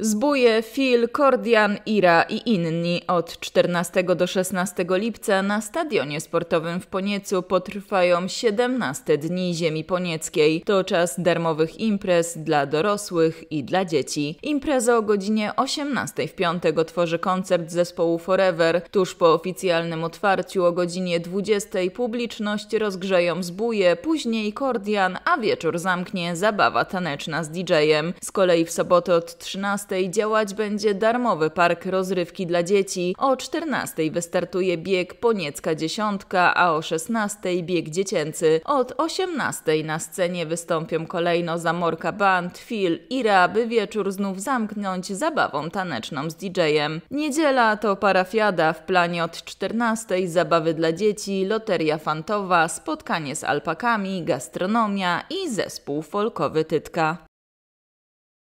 Zbuje Phil, Kordian, Ira i inni od 14 do 16 lipca na stadionie sportowym w Poniecu potrwają 17 dni Ziemi Ponieckiej. To czas darmowych imprez dla dorosłych i dla dzieci. Impreza o godzinie 18 w piątek otworzy koncert zespołu Forever. Tuż po oficjalnym otwarciu o godzinie 20 publiczność rozgrzeją zbuje, później Kordian, a wieczór zamknie zabawa taneczna z DJ-em. Z kolei w sobotę od 13 13 działać będzie darmowy park rozrywki dla dzieci. O 14 wystartuje bieg Poniecka Dziesiątka, a o 16 bieg dziecięcy. Od 18 na scenie wystąpią kolejno Zamorka Band, Phil i Raby wieczór znów zamknąć zabawą taneczną z DJ-em. Niedziela to parafiada w planie od 14 zabawy dla dzieci, loteria fantowa, spotkanie z alpakami, gastronomia i zespół folkowy Tytka.